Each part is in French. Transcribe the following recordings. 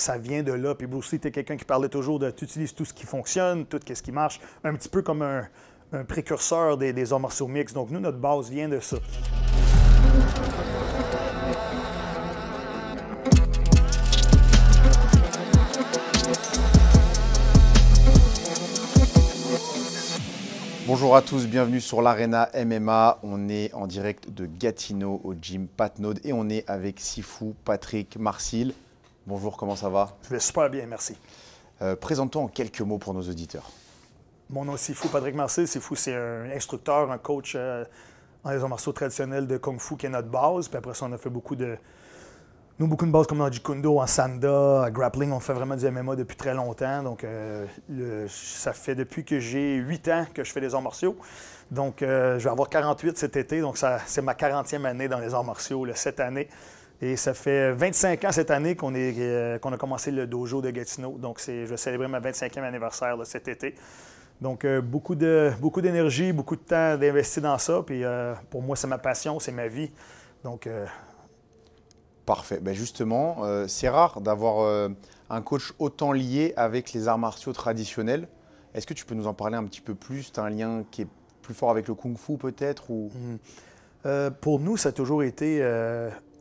ça vient de là. Puis Bruce Lee était quelqu'un qui parlait toujours de tu utilises tout ce qui fonctionne, tout ce qui marche, un petit peu comme un, précurseur des, des arts martiaux mix. Donc nous, notre base vient de ça. Bonjour à tous, bienvenue sur l'Arena MMA. On est en direct de Gatineau au gym Patnaud et on est avec Sifu Patrick, marcile Bonjour, comment ça va Je vais super bien, merci. Euh, présentons en quelques mots pour nos auditeurs. Mon nom est Sifu Patrick Marcel. Fou, c'est un instructeur, un coach euh, en arts martiaux traditionnels de Kung Fu qui est notre base. Puis après ça, on a fait beaucoup de. Nous, beaucoup de bases comme dans Jikundo, en Sanda, en grappling. On fait vraiment du MMA depuis très longtemps. Donc, euh, ça fait depuis que j'ai 8 ans que je fais les arts martiaux. Donc, euh, je vais avoir 48 cet été. Donc, c'est ma 40e année dans les arts martiaux cette année. Et ça fait 25 ans cette année euh, qu'on a commencé le dojo de Gatineau. Donc, je vais célébrer mon 25e anniversaire cet été. Donc, euh, beaucoup d'énergie, beaucoup, de temps d'investir dans ça. Puis, euh, pour moi, c'est ma passion, c'est ma vie. Donc. Parfait. Ben justement, c'est rare d'avoir un coach autant lié avec les arts martiaux traditionnels. Est-ce que tu peux nous en parler un petit peu plus Tu as un lien qui est plus fort avec le kung fu, peut-être ou... Mm. pour nous, ça a toujours été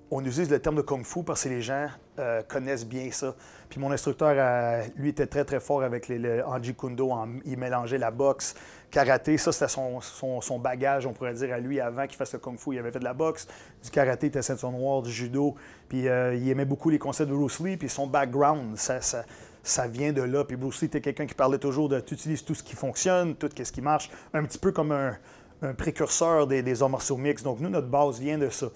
on utilise le terme de kung fu parce que les gens euh, connaissent bien ça. Puis mon instructeur, euh, lui, était très, très fort avec le Anji Kundo. il mélangeait la boxe, karaté. Ça, c'était son, bagage, on pourrait dire, à lui avant qu'il fasse le kung fu. Il avait fait de la boxe, du karaté, il était ceinture noire, du judo. Puis euh, il aimait beaucoup les concepts de Bruce Lee. Puis son background, ça, vient de là. Puis Bruce Lee était quelqu'un qui parlait toujours de tu utilises tout ce qui fonctionne, tout ce qui marche. Un petit peu comme un, précurseur des, des arts martiaux mixtes. Donc nous, notre base vient de ça.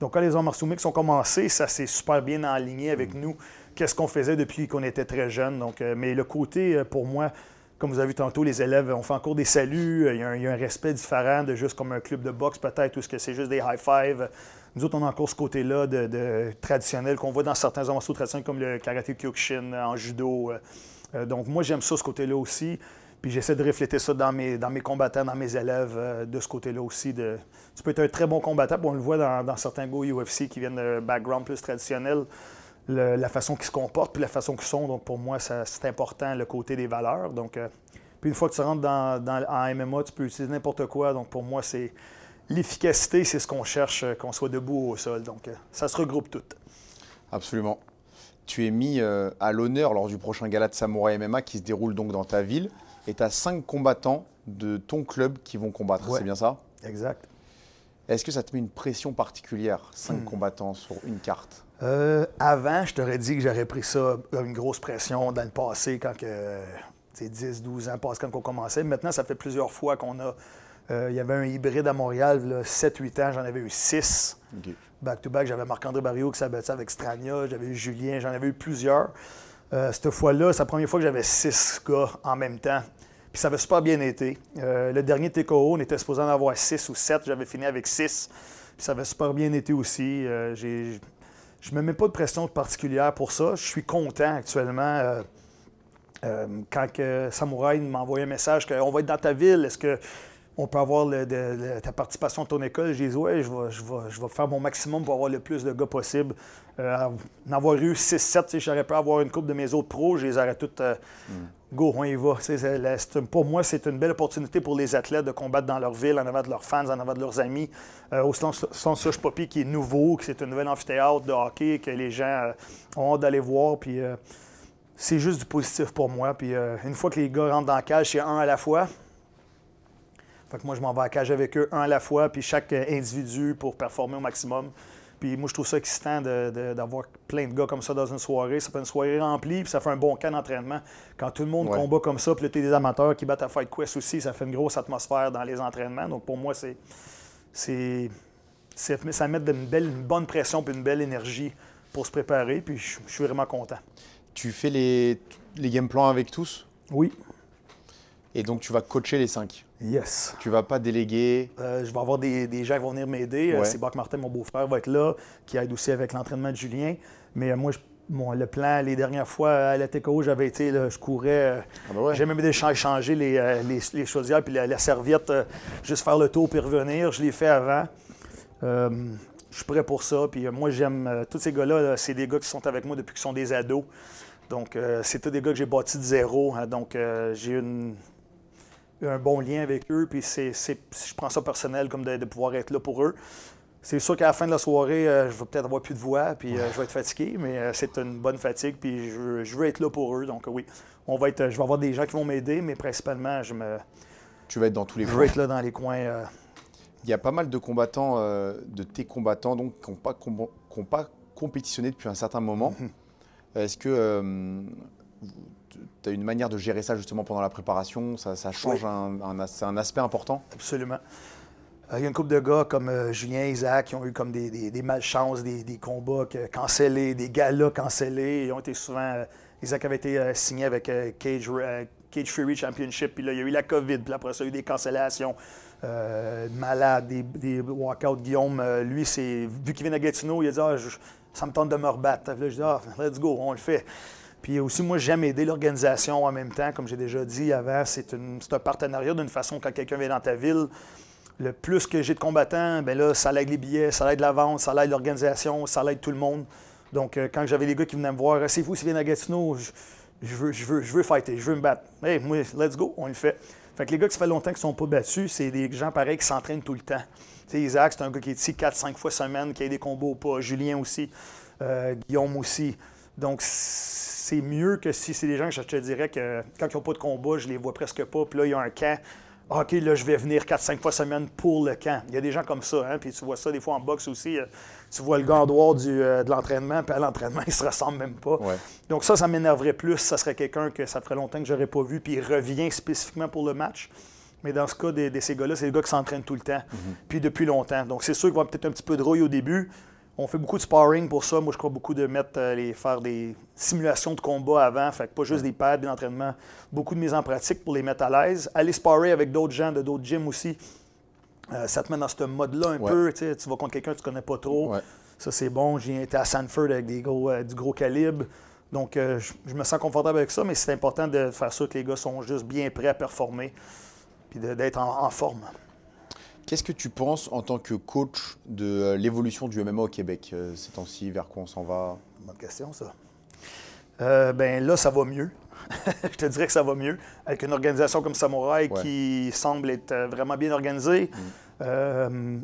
Donc, quand les arts martiaux mixtes ont commencé, ça s'est super bien aligné avec nous. Qu'est-ce qu'on faisait depuis qu'on était très jeunes. Donc, euh, mais le côté, euh, pour moi, comme vous avez vu tantôt, les élèves, on fait encore des saluts. Euh, il y, a un, respect différent de juste comme un club de boxe, peut-être, ou ce que c'est juste des high five. Nous autres, on a encore ce côté-là de, traditionnel qu'on voit dans certains arts martiaux traditionnels comme le karaté kyokushin en judo. Donc, moi, j'aime ça, ce côté-là aussi. Puis j'essaie de refléter ça dans mes, dans mes combattants, dans mes élèves, euh, de ce côté-là aussi. Tu peux être un très bon combattant, on le voit dans, certains go UFC qui viennent de background plus traditionnel, la façon qu'ils se comportent, puis la façon qu'ils sont. Donc pour moi, c'est important, le côté des valeurs. Donc, euh, puis une fois que tu rentres dans, dans, en MMA, tu peux utiliser n'importe quoi. Donc pour moi, c'est l'efficacité, c'est ce qu'on cherche, euh, qu'on soit debout au sol. Donc ça se regroupe tout. Absolument tu es mis à l'honneur lors du prochain gala de Samouraï MMA qui se déroule donc dans ta ville. Et tu as cinq combattants de ton club qui vont combattre, c'est bien ça Exact. Est-ce que ça te met une pression particulière, cinq hmm. combattants sur une carte euh, Avant, je t'aurais dit que j'aurais pris ça comme une grosse pression dans le passé, quand que, 10, 12 ans parce quand on commençait. Maintenant, ça fait plusieurs fois qu'on a. Euh, il y avait un hybride à Montréal, 7-8 ans, j'en avais eu 6. Back-to-back, j'avais Marc-André Barrio qui s'abattait avec Strania, j'avais eu Julien, j'en avais eu plusieurs. Euh, cette fois-là, c'est la première fois que j'avais six gars en même temps. Puis ça avait super bien été. Euh, le dernier TKO, on était supposé en avoir six ou sept. J'avais fini avec six. Puis ça avait super bien été aussi. Euh, je me mets pas de pression particulière pour ça. Je suis content actuellement. quand que Samouraï envoyé un message qu'on va être dans ta ville, est-ce que on peut avoir ta participation à ton école. J'ai dit, ouais, je vais, faire mon maximum pour avoir le plus de gars possible. N'avoir euh, en avoir eu 6-7, j'aurais pu avoir une coupe de mes autres pros, je les aurais toutes. Euh, mm. Go, on y va. pour moi, c'est une belle opportunité pour les athlètes de combattre dans leur ville, en avant de leurs fans, en avant de leurs amis. Euh, au sens Sush popi qui est nouveau, que c'est un nouvel amphithéâtre de hockey que les gens ont hâte d'aller voir. Puis c'est juste du positif pour moi. Puis une fois que les gars rentrent dans la cage, c'est un à la fois moi, je m'en vais avec eux, un à la fois, puis chaque euh, individu pour performer au maximum. Puis moi, je trouve ça excitant d'avoir plein de gars comme ça dans une soirée. Ça fait une soirée remplie, puis ça fait un bon camp d'entraînement. Quand tout le monde combat comme ça, puis là, des amateurs qui battent à Fight Quest aussi, ça fait une grosse atmosphère dans les entraînements. Donc pour moi, c'est. Ça met une, belle, bonne pression puis une belle énergie pour se préparer, puis je, suis vraiment content. Tu fais les, les game plans avec tous? Oui. Et donc, tu vas coacher les cinq. Yes. Tu vas pas déléguer. Euh, je vais avoir des, des, gens qui vont venir m'aider. Euh, c'est bach Martin, mon beau-frère, va être là, qui aide aussi avec l'entraînement de Julien. Mais euh, moi, je, le plan, les dernières fois à la TKO, j'avais été, je courais. J'ai même échangé les, les, les, chaudières puis la, serviette, juste faire le tour puis revenir. Je l'ai fait avant. je suis prêt pour ça. Puis moi, j'aime. tous ces gars-là, c'est des gars qui sont avec moi depuis qu'ils sont des ados. Donc, c'est tous des gars que j'ai bâtis de zéro. Hein. donc, j'ai une, un bon lien avec eux, puis c'est, je prends ça personnel comme de, pouvoir être là pour eux. C'est sûr qu'à la fin de la soirée, euh, je vais peut-être avoir plus de voix, puis euh, je vais être fatigué, mais euh, c'est une bonne fatigue, puis je, veux être là pour eux. Donc oui, on va être, je vais avoir des gens qui vont m'aider, mais principalement, je me... Tu vas être dans tous les coins. vais être là dans les coins. Il y a pas mal de combattants, de tes combattants, donc, qui n'ont pas, pas, compétitionné depuis un certain moment. Mhm. Est-ce que tu as une manière de gérer ça justement pendant la préparation Ça, change, un, c'est un aspect important Absolument. Euh, il y a une couple de gars comme euh, Julien Isaac qui ont eu comme des, des, malchances, des, combats cancellés, des galas cancellés. Ils ont été souvent. Euh, Isaac avait été signé avec Cage, Cage Fury Championship, puis là, il y a eu la COVID, puis après ça, il y a eu des cancellations. des malades, des, walkouts. Guillaume, lui, c'est vu qu'il vient à Gatineau, il a dit ah, ça me tente de me rebattre. je dis ah, let's go, on le fait. Puis aussi, moi, j'aime aider l'organisation en même temps. Comme j'ai déjà dit avant, c'est un partenariat d'une façon, quand quelqu'un vient dans ta ville, le plus que j'ai de combattants, ben là, ça l'aide les billets, ça aide la vente, ça l'aide l'organisation, ça l'aide tout le monde. Donc, euh, quand j'avais les gars qui venaient me voir, c'est vous, c'est viennent je, veux, je, veux, je veux fighter, je veux me battre. Hey, moi, let's go, on le fait. Fait que les gars qui fait longtemps qu'ils ne sont pas battus, c'est des gens pareils qui s'entraînent tout le temps. Tu sais, Isaac, c'est un gars qui est ici 4-5 fois semaine, qui a des combos pas. Julien aussi, euh, Guillaume aussi. Donc, c'est mieux que si c'est des gens que je te dirais que quand ils n'ont pas de combat, je les vois presque pas. Puis là, il y a un camp. Ah, OK, là, je vais venir 4-5 fois semaine pour le camp. Il y a des gens comme ça, hein? puis tu vois ça des fois en boxe aussi. Euh, tu vois le gardoir du, euh, de l'entraînement, puis à l'entraînement, ils se ressemblent même pas. Donc ça, ça m'énerverait plus. Ça serait quelqu'un que ça ferait longtemps que j'aurais pas vu, puis il revient spécifiquement pour le match. Mais dans ce cas, de, ces gars-là, c'est des gars qui s'entraînent tout le temps, mhm. puis depuis longtemps. Donc c'est sûr qu'ils vont peut-être un petit peu de rouille au début, on fait beaucoup de sparring pour ça. Moi, je crois beaucoup de mettre, euh, les, faire des simulations de combat avant, fait pas juste des pads, des entraînements, beaucoup de mise en pratique pour les mettre à l'aise. Aller sparer avec d'autres gens de d'autres gyms aussi, euh, ça te met dans ce mode-là un peu. Tu vas contre quelqu'un que tu connais pas trop. Ça, c'est bon. J'ai été à Sanford avec des gros, euh, du gros calibre. Donc, je, me sens confortable avec ça, mais c'est important de faire sûr que les gars sont juste bien prêts à performer puis d'être en forme. Qu'est-ce que tu penses en tant que coach de euh, l'évolution du MMA au Québec euh, ces temps-ci Vers quoi on s'en va Bonne question, ça. Euh, ben là, ça va mieux. je te dirais que ça va mieux. Avec une organisation comme Samouraï qui semble être vraiment bien organisée. Mm.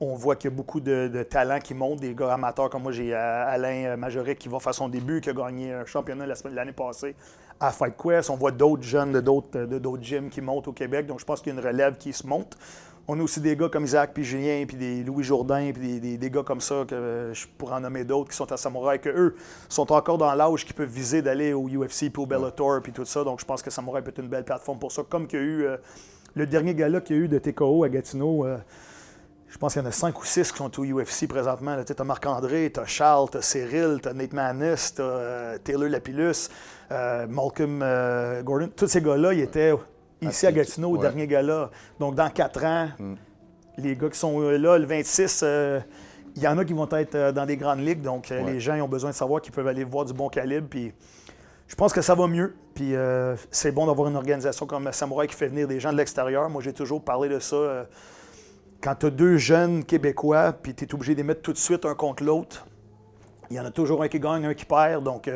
on voit qu'il y a beaucoup de, talents qui montent, des gars amateurs comme moi. J'ai Alain Majoré qui va faire son début, qui a gagné un championnat l'année passée à Fight Quest. On voit d'autres jeunes de d'autres, de d'autres gyms qui montent au Québec. Donc, je pense qu'il y a une relève qui se monte. On a aussi des gars comme Isaac, puis Julien, puis des Louis Jourdain, puis des, des, gars comme ça, que je pourrais en nommer d'autres, qui sont à Samouraï, que eux sont encore dans l'âge qui peuvent viser d'aller au UFC, puis au Bellator, puis tout ça. Donc, je pense que Samouraï peut être une belle plateforme pour ça. Comme qu'il y a eu euh, le dernier gars-là qu'il y a eu de TKO à Gatineau. Euh, je pense qu'il y en a cinq ou six qui sont au UFC présentement. Tu as Marc-André, tu as Charles, tu as Cyril, tu as Nate Manis, tu as euh, Taylor Lapillus, Malcolm Gordon. Tous ces gars-là, ils étaient ici à Gatineau, au dernier dernier gala. Donc, dans quatre ans, mm. les gars qui sont euh, là, le 26, euh, il y en a qui vont être euh, dans des grandes ligues. Donc, les gens ont besoin de savoir qu'ils peuvent aller voir du bon calibre. Puis, je pense que ça va mieux. Puis, c'est bon d'avoir une organisation comme Samouraï qui fait venir des gens de l'extérieur. Moi, j'ai toujours parlé de ça. quand tu as deux jeunes Québécois, puis tu es obligé de mettre tout de suite un contre l'autre, il y en a toujours un qui gagne, un qui perd. Donc,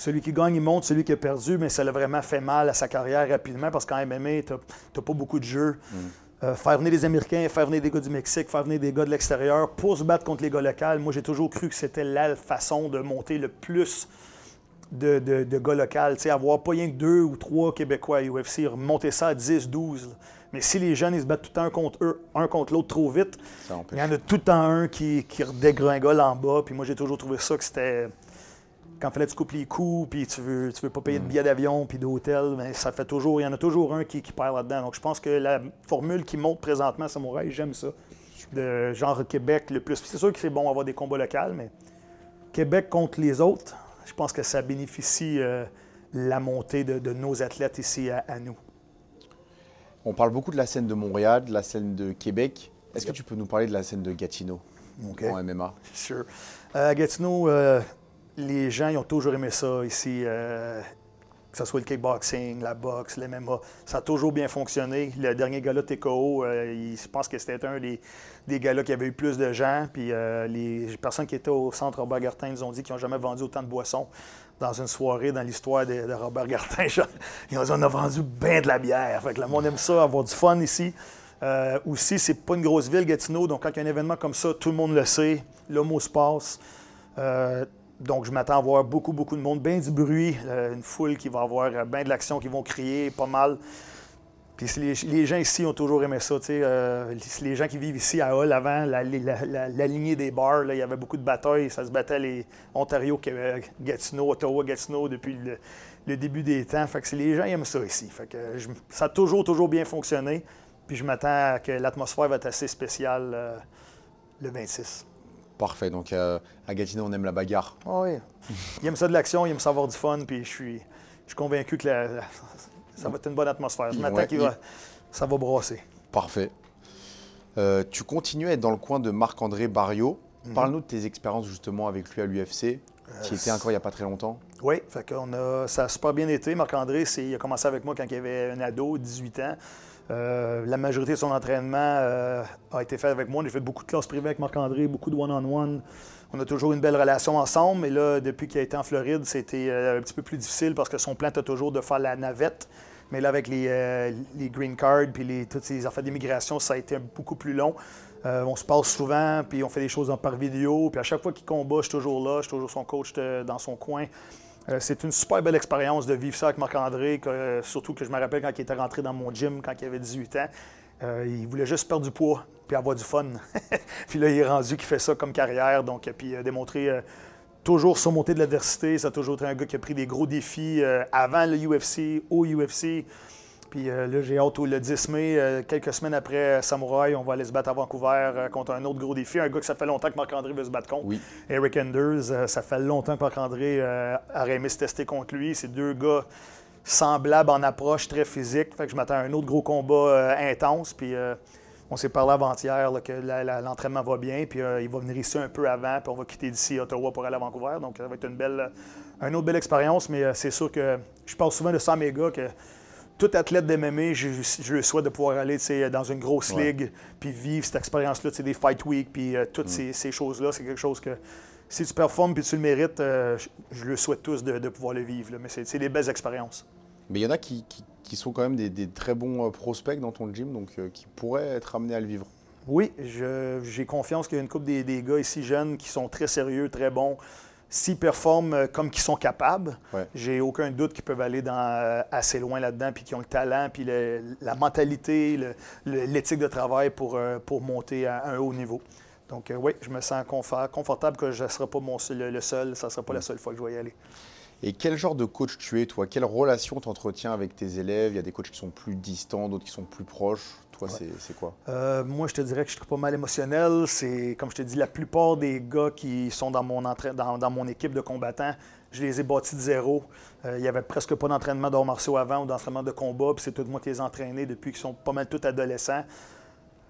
celui qui gagne, il monte, celui qui a perdu, mais ça l'a vraiment fait mal à sa carrière rapidement parce qu'en MMA, tu n'as pas beaucoup de jeux. Mm. Euh, faire venir des Américains, faire venir des gars du Mexique, faire venir des gars de l'extérieur pour se battre contre les gars locaux. Moi, j'ai toujours cru que c'était la façon de monter le plus de, de, gars locaux. Tu avoir pas rien que deux ou trois Québécois à UFC, remonter ça à 10, 12. Mais si les jeunes, ils se battent tout le temps contre eux, un contre l'autre trop vite, il y en a tout le temps un qui, qui redégringole en bas. Puis moi, j'ai toujours trouvé ça que c'était quand il fallait que tu coupes les coûts, puis tu veux, tu veux pas payer de mm. billets d'avion, puis d'hôtel, mais ben, ça fait toujours, il y en a toujours un qui, perd là-dedans. Donc, je pense que la formule qui monte présentement à Samouraï, j'aime ça. De genre Québec le plus. C'est sûr que c'est bon d'avoir des combats locaux, mais Québec contre les autres, je pense que ça bénéficie euh, la montée de, nos athlètes ici à, nous. On parle beaucoup de la scène de Montréal, de la scène de Québec. Est-ce que tu peux nous parler de la scène de Gatineau en MMA? Sure. Euh, Gatineau, euh, les gens, ont toujours aimé ça ici. Euh, que ce soit le kickboxing, la boxe, MMA. ça a toujours bien fonctionné. Le dernier gala TKO, euh, il, je pense que c'était un des, des galas qui avait eu plus de gens. Puis euh, les personnes qui étaient au centre Robert Gartin nous ont dit qu'ils n'ont jamais vendu autant de boissons dans une soirée dans l'histoire de, Robert Gartin. ils ont a vendu bien de la bière. Fait que le monde aime ça, avoir du fun ici. Euh, aussi, c'est pas une grosse ville, Gatineau, donc quand il y a un événement comme ça, tout le monde le sait, le se passe donc, je m'attends à voir beaucoup, beaucoup de monde, bien du bruit, euh, une foule qui va avoir euh, bien de l'action, qui vont crier pas mal. Puis les, gens ici ont toujours aimé ça. sais, euh, les gens qui vivent ici à Hull avant, la, lignée des bars, il y avait beaucoup de batailles. Ça se battait les Ontario, Gatineau, Ottawa, Gatineau depuis le, début des temps. Fait que les gens aiment ça ici. Fait que ça a toujours, toujours bien fonctionné. Puis je m'attends à que l'atmosphère va être assez spéciale le 26. Parfait. Donc, euh, à Gatineau, on aime la bagarre. Oh, oui. il aime ça de l'action, il aime savoir du fun, puis je suis, je convaincu que ça va être une bonne atmosphère. Je ça va brosser. Parfait. Euh, tu continues à être dans le coin de Marc-André Barriot. Mhm. Parle-nous de tes expériences justement avec lui à l'UFC, qui était euh, encore il n'y a pas très longtemps. Oui, fait on a, ça a super bien été. Marc-André, il a commencé avec moi quand il avait un ado, 18 ans. Euh, la majorité de son entraînement euh, a été fait avec moi. J'ai fait beaucoup de classes privées avec Marc-André, beaucoup de one-on-one. -on, a toujours une belle relation ensemble. Mais là, depuis qu'il a été en Floride, c'était euh, un petit peu plus difficile parce que son plan était toujours de faire la navette. Mais là, avec les, green cards puis toutes ces affaires d'immigration, ça a été beaucoup plus long. on se passe souvent, puis on fait des choses par vidéo. Puis à chaque fois qu'il combat, je suis toujours là, je suis toujours son coach dans son coin. Euh, c'est une super belle expérience de vivre ça avec Marc-André, euh, surtout que je me rappelle quand il était rentré dans mon gym quand il avait 18 ans. Euh, il voulait juste perdre du poids puis avoir du fun. puis là, il est rendu qu'il fait ça comme carrière. Donc, puis a démontrer toujours toujours surmonter de l'adversité. Ça a toujours été un gars qui a pris des gros défis avant le UFC, au UFC. Puis euh, là, j'ai hâte où le 10 mai. Euh, quelques semaines après euh, Samouraï, on va aller se battre à Vancouver contre un autre gros défi. Un gars que ça fait longtemps que Marc-André veut se battre contre. Eric Enders, ça fait longtemps que Marc-André a aimé se tester contre lui. C'est deux gars semblables en approche, très physique. Fait que je m'attends à un autre gros combat intense. Puis on s'est parlé avant-hier que l'entraînement va bien, puis il va venir ici un peu avant, puis on va quitter d'ici Ottawa pour aller à Vancouver. Donc, ça va être une belle, une autre belle expérience, mais c'est sûr que je parle souvent de ça à mes gars que tout athlète de je, je le souhaite de pouvoir aller dans une grosse ligue, puis vivre cette expérience-là, des Fight Week, puis euh, toutes mm. ces, choses-là. C'est quelque chose que si tu performes puis tu le mérites, euh, je, le souhaite tous de, pouvoir le vivre. Mais c'est des belles expériences. Mais il y en a qui, sont quand même des, très bons euh, prospects dans ton gym, donc qui pourraient être amenés à le vivre. Oui, j'ai confiance qu'il y a une couple des, des, gars ici jeunes qui sont très sérieux, très bons s'ils performent euh, comme qu'ils sont capables, j'ai aucun doute qu'ils peuvent aller dans, euh, assez loin là-dedans, puis qu'ils ont le talent, puis la mentalité, l'éthique de travail pour, euh, pour monter à un haut niveau. Donc oui, je me sens confortable que je ne serai pas le, seul, ça ne sera pas la mm. seule fois que je vais y aller. Et quel genre de coach tu es, toi Quelle relation tu entretiens avec tes élèves Il y a des coachs qui sont plus distants, d'autres qui sont plus proches c'est quoi? Euh, moi, je te dirais que je suis pas mal émotionnel. C'est, comme je te dis, la plupart des gars qui sont dans mon, équipe de combattants, je les ai bâtis de zéro. Euh, il y n'y avait presque pas d'entraînement d'arts martiaux avant ou d'entraînement de combat. Puis c'est tout moi qui les entraînés depuis qu'ils sont pas mal tous adolescents.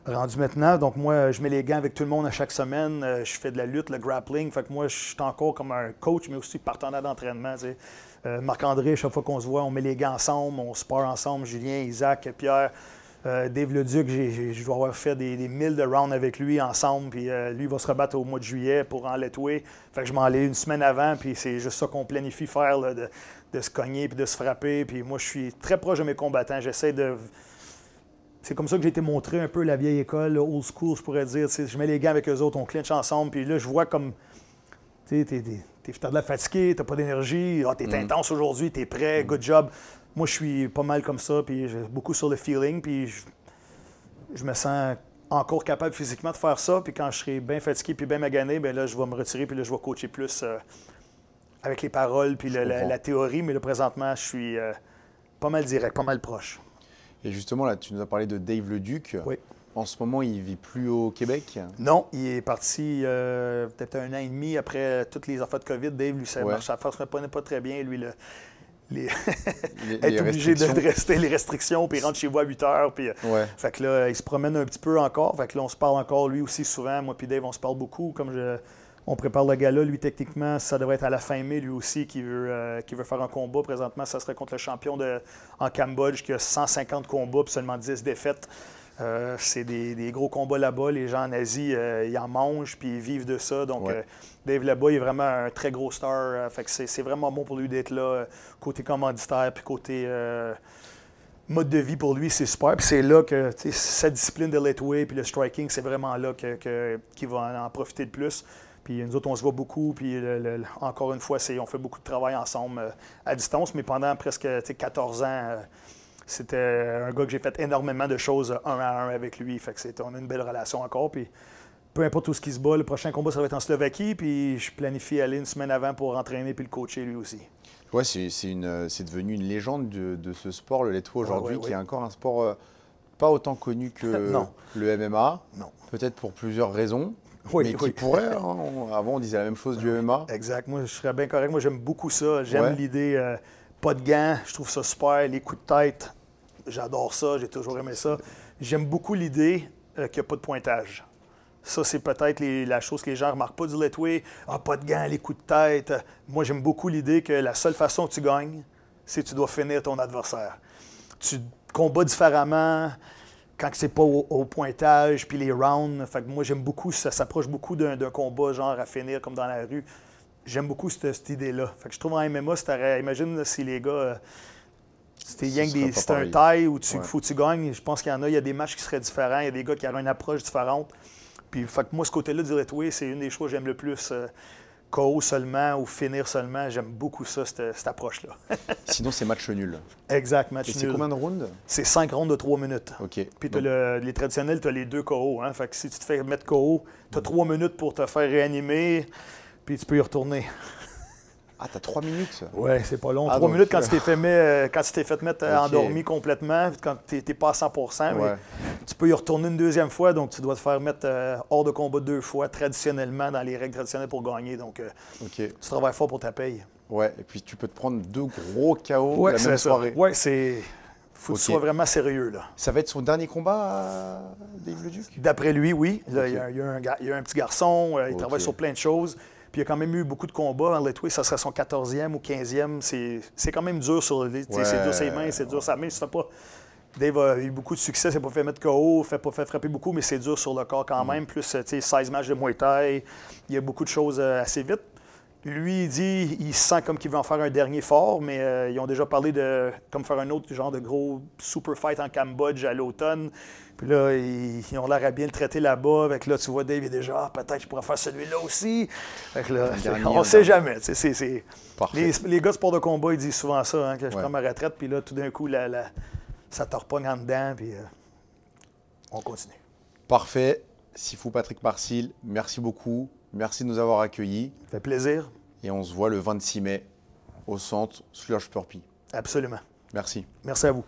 Rendu maintenant, donc moi, je mets les gants avec tout le monde à chaque semaine. Euh, je fais de la lutte, le grappling. Fait que moi, je suis encore comme un coach, mais aussi partenaire d'entraînement. Marc-André, chaque fois qu'on se voit, on met les gants ensemble, on se part ensemble, Julien, Isaac, Pierre. Euh, Dave Leduc, je dois avoir fait des, des milles de rounds avec lui ensemble, puis euh, lui va se rebattre au mois de juillet pour en letouer. Fait que je m'en allais une semaine avant, puis c'est juste ça qu'on planifie faire, de, se cogner puis de se frapper. Puis moi, je suis très proche de mes combattants. J'essaie de. C'est comme ça que j'ai été montré un peu la vieille école, old school, je pourrais dire. je mets les gants avec eux autres, on clinche ensemble, puis là, je vois comme. Tu sais, t'es, t'as de la pas d'énergie, ah, t'es mm. intense aujourd'hui, t'es prêt, good job moi, je suis pas mal comme ça, puis j'ai beaucoup sur le feeling, puis je, je, me sens encore capable physiquement de faire ça. Puis quand je serai bien fatigué puis bien magané, ben là, je vais me retirer, puis là, je vais coacher plus euh, avec les paroles puis la, théorie. Mais là, présentement, je suis euh, pas mal direct, pas mal proche. Et justement, là, tu nous as parlé de Dave Leduc. Oui. En ce moment, il vit plus au Québec? Non, il est parti euh, peut-être un an et demi après toutes les affaires de COVID. Dave, lui, ça à marche, Je ne pas très bien. Lui, le, être obligé de, rester les restrictions, puis rentre chez vous à 8 heures. Puis, euh, Fait que là, il se promène un petit peu encore. Fait que là, on se parle encore, lui aussi, souvent. Moi, puis Dave, on se parle beaucoup. Comme on prépare le gala, lui, techniquement, ça devrait être à la fin mai, lui aussi, qui veut, euh, qui veut faire un combat. Présentement, ça serait contre le champion de, en Cambodge qui a 150 combats, puis seulement 10 défaites. Euh, c'est des, gros combats là-bas. Les gens en Asie, euh, ils en mangent puis ils vivent de ça. Donc, euh, Dave là-bas, il est vraiment un très gros star. c'est vraiment bon pour lui d'être là, côté commanditaire puis côté mode de vie pour lui, c'est super. c'est là que sa discipline de lightweight puis le striking, c'est vraiment là qu'il que, va en, profiter le plus. Puis nous autres, on se voit beaucoup. Puis encore une fois, on fait beaucoup de travail ensemble à distance. Mais pendant presque 14 ans c'était un gars que j'ai fait énormément de choses euh, un à un avec lui. Fait que on a une belle relation encore. Puis peu importe où ce qui se bat, le prochain combat, ça va être en Slovaquie. Puis je planifie aller une semaine avant pour entraîner puis le coacher lui aussi. Oui, euh, c'est devenu une légende de, ce sport, le letto aujourd'hui, qui est encore un sport euh, pas autant connu que le MMA. Non. Peut-être pour plusieurs raisons. Oui, mais qui oui. Hein, avant, on disait la même chose du MMA. Exact. Moi, je serais bien correct. Moi, j'aime beaucoup ça. J'aime l'idée. pas de gants, je trouve ça super. Les coups de tête, J'adore ça, j'ai toujours aimé ça. J'aime beaucoup l'idée euh, qu'il n'y a pas de pointage. Ça, c'est peut-être la chose que les gens ne remarquent pas du Letway. Ah, pas de gants, les coups de tête. Moi, j'aime beaucoup l'idée que la seule façon que tu gagnes, c'est que tu dois finir ton adversaire. Tu combats différemment quand c'est pas au, pointage, puis les rounds. Fait moi, j'aime beaucoup, ça s'approche beaucoup d'un combat genre à finir comme dans la rue. J'aime beaucoup cette, idée-là. Fait que je trouve en MMA, imagine si les gars... Euh, c'était un taille où tu, faut que tu gagnes. Je pense qu'il y en a, il y a des matchs qui seraient différents, il y a des gars qui auraient une approche différente. Puis, moi, ce côté-là du oui, c'est une des choses que j'aime le plus. Euh, KO seulement ou finir seulement, j'aime beaucoup ça, cette, approche-là. Sinon, c'est match nul. Exact, match nul. C'est combien de rounds C'est cinq rounds de trois minutes. OK. Puis les traditionnels, tu as les deux KO. Hein. Fait que si tu te fais mettre KO, tu as trois minutes pour te faire réanimer, puis tu peux y retourner. Ah, t'as trois minutes, Ouais c'est pas long. Ah, trois minutes euh, euh, quand tu t'es fait, mettre, quand tu t'es fait mettre endormi complètement, quand t'es, pas à 100 Tu peux y retourner une deuxième fois, donc tu dois te faire mettre euh, hors de combat deux fois, traditionnellement, dans les règles traditionnelles pour gagner. Donc, tu travailles fort pour ta paye. Ouais, et puis tu peux te prendre deux gros KO la même soirée. Oui, c'est faut que tu sois vraiment sérieux. Là. Ça va être son dernier combat, Dave Leduc? D'après lui, oui. il, y a, un, petit garçon, il travaille sur plein de choses. Puis il a quand même eu beaucoup de combats. En Lethway, ça serait son 14e ou 15e. C'est quand même dur sur le C'est dur ses mains, c'est dur sa main. Il pas. Dave a eu beaucoup de succès, n'a pas fait mettre KO, fait pas fait frapper beaucoup, mais c'est dur sur le corps quand mm. même. tu Plus 16 matchs de Muay Thai, il y a beaucoup de choses euh, assez vite. Lui, il dit, il sent comme qu'il veut en faire un dernier fort, mais euh, ils ont déjà parlé de comme faire un autre genre de gros super fight en Cambodge à l'automne. Puis là, ils, ont l'air à bien le traiter là-bas. Avec là, tu vois, Dave est déjà, ah, peut-être je pourrais faire celui-là aussi. Fait là, on ne sait jamais. Les, gars de sport de combat, ils disent souvent ça, hein, que je prends ma retraite, puis là, tout d'un coup, la, ça torp pas en dedans, puis euh, on continue. Parfait. Sifou Patrick Marcil, merci beaucoup. Merci de nous avoir accueillis. Ça fait plaisir. Et on se voit le 26 mai au centre Slush Purpy. Absolument. Merci. Merci à vous.